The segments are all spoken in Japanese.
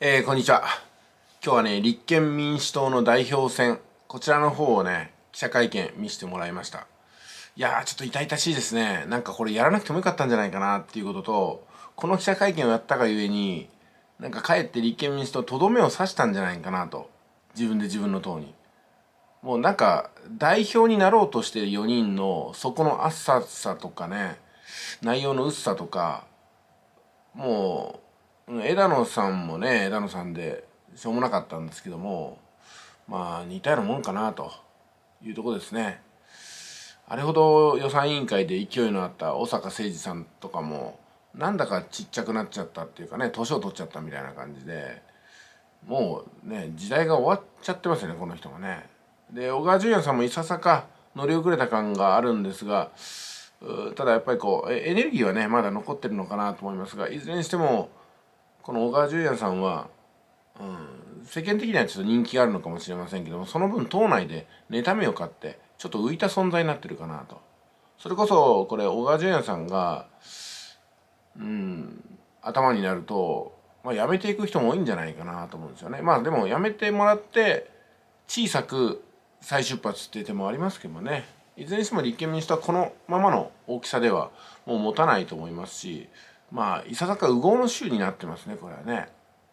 えー、こんにちは。今日はね、立憲民主党の代表選、こちらの方をね、記者会見見せてもらいました。いやー、ちょっと痛々しいですね。なんかこれやらなくてもよかったんじゃないかなっていうことと、この記者会見をやったがゆえに、なんかかえって立憲民主党とどめを刺したんじゃないかなと。自分で自分の党に。もうなんか、代表になろうとしてる4人の、そこのあっささとかね、内容の薄さとか、もう、枝野さんもね枝野さんでしょうもなかったんですけどもまあ似たようなもんかなというとこですねあれほど予算委員会で勢いのあった小坂誠二さんとかもなんだかちっちゃくなっちゃったっていうかね年を取っちゃったみたいな感じでもうね時代が終わっちゃってますよねこの人がね。で小川淳也さんもいささか乗り遅れた感があるんですがただやっぱりこうエネルギーはねまだ残ってるのかなと思いますがいずれにしてもこの小川淳也さんは、うん、世間的にはちょっと人気があるのかもしれませんけどもその分党内で妬みを買ってちょっと浮いた存在になってるかなとそれこそこれ小川淳也さんがうん頭になると、まあ、辞めていく人も多いんじゃないかなと思うんですよねまあでも辞めてもらって小さく再出発っていう手もありますけどもねいずれにしても立憲民主党はこのままの大きさではもう持たないと思いますしまあいささか右往の衆になってますねこれはね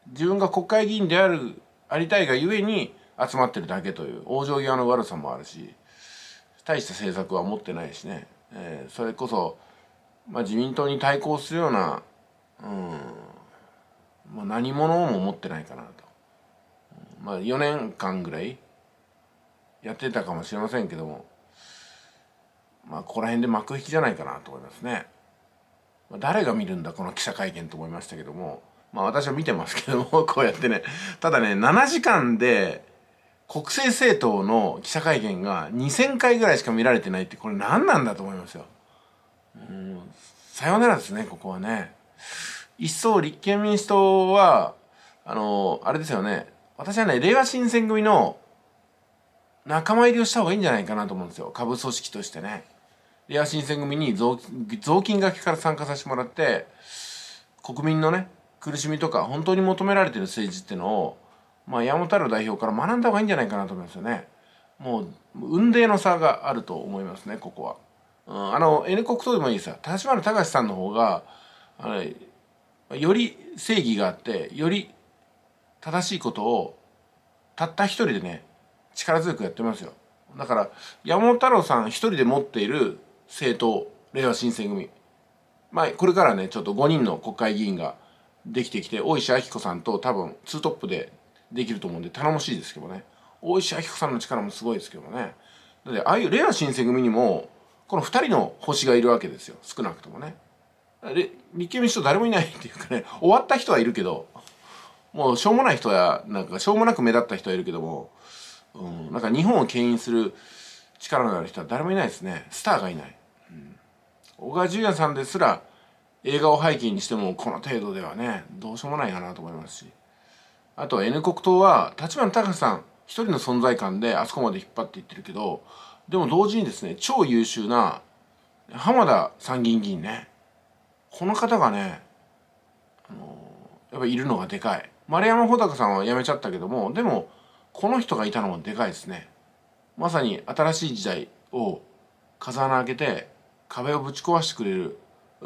自分が国会議員であるありたいがゆえに集まってるだけという往生際の悪さもあるし大した政策は持ってないしね、えー、それこそ、まあ、自民党に対抗するような、うんまあ、何者も持ってないかなと、まあ、4年間ぐらいやってたかもしれませんけども、まあ、ここら辺で幕引きじゃないかなと思いますね。誰が見るんだこの記者会見と思いましたけどもまあ私は見てますけども こうやってねただね7時間で国政政党の記者会見が2,000回ぐらいしか見られてないってこれ何なんだと思いますよ。うんさようならですねここはね。一層立憲民主党はあのあれですよね私はねれいわ新選組の仲間入りをした方がいいんじゃないかなと思うんですよ株組織としてね。れア新選組に雑巾がけから参加させてもらって国民のね苦しみとか本当に求められてる政治ってのを、まあ、山本太郎代表から学んだ方がいいんじゃないかなと思いますよね。もう運命の差があると思いますねここは。うん、あの N 国とでもいいさ立花隆さんの方があれより正義があってより正しいことをたった一人でね力強くやってますよだから山本太郎さん一人で持っている政党れいわ新選組、まあ、これからねちょっと5人の国会議員ができてきて大石明子さんと多分ツートップでできると思うんで頼もしいですけどね大石明子さんの力もすごいですけどねだってああいうれいわ新選組にもこの2人の星がいるわけですよ少なくともね立憲民主党誰もいないっていうかね終わった人はいるけどもうしょうもない人やなんかしょうもなく目立った人はいるけども、うん、なんか日本を牽引する力のある人は誰もいないですねスターがいない、うん、小川淳也さんですら映画を背景にしてもこの程度ではねどうしようもないかなと思いますしあと N 国党は立花隆さん一人の存在感であそこまで引っ張っていってるけどでも同時にですね超優秀な浜田参議院議員ねこの方がね、あのやっぱいるのがでかい丸山穂高さんは辞めちゃったけどもでもこの人がいたのもでかいですねまさに新しい時代を風穴開けて壁をぶち壊してくれる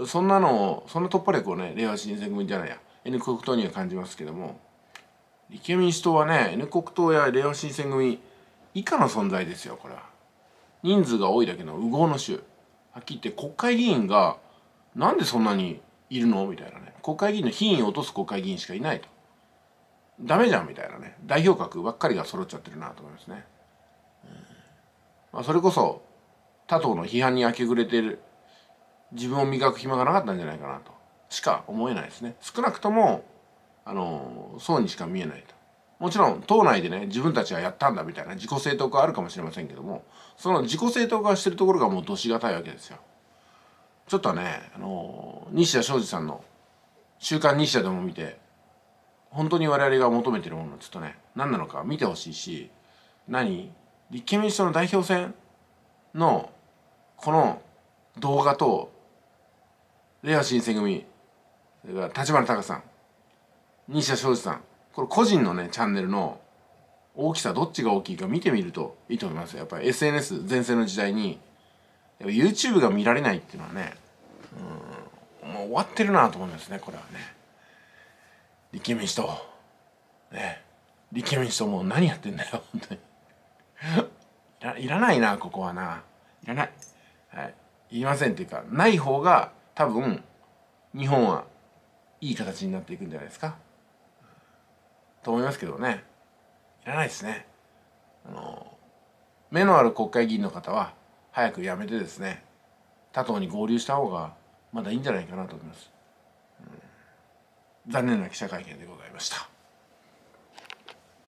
そんなのをそんな突破力をね令和新選組じゃないや N 国党には感じますけども立憲民主党はね N 国党や令和新選組以下の存在ですよこれは人数が多いだけの右往の衆はっきり言って国会議員がなんでそんなにいるのみたいなね国会議員の品位を落とす国会議員しかいないとダメじゃんみたいなね代表格ばっかりが揃っちゃってるなと思いますねまあ、それこそ他党の批判に明け暮れてる自分を磨く暇がなかったんじゃないかなとしか思えないですね少なくともあのそうにしか見えないともちろん党内でね自分たちがやったんだみたいな自己正当化あるかもしれませんけどもその自己正当化してるところがもうどしがたいわけですよちょっとねあの西田昌司さんの「週刊西田」でも見て本当に我々が求めてるものちょっとね何なのか見てほしいし何立憲民主党の代表選のこの動画とれいわ新選組それから立花隆さん西田昌司さんこれ個人のねチャンネルの大きさどっちが大きいか見てみるといいと思いますやっぱり SNS 全盛の時代に YouTube が見られないっていうのはねうんもう終わってるなと思いますねこれはね立憲民主党ね立憲民主党もう何やってんだよ本当に いらないなここはないらない、はい、言いませんっていうかない方が多分日本はいい形になっていくんじゃないですかと思いますけどねいらないですねあの目のある国会議員の方は早く辞めてですね他党に合流した方がまだいいんじゃないかなと思います、うん、残念な記者会見でございました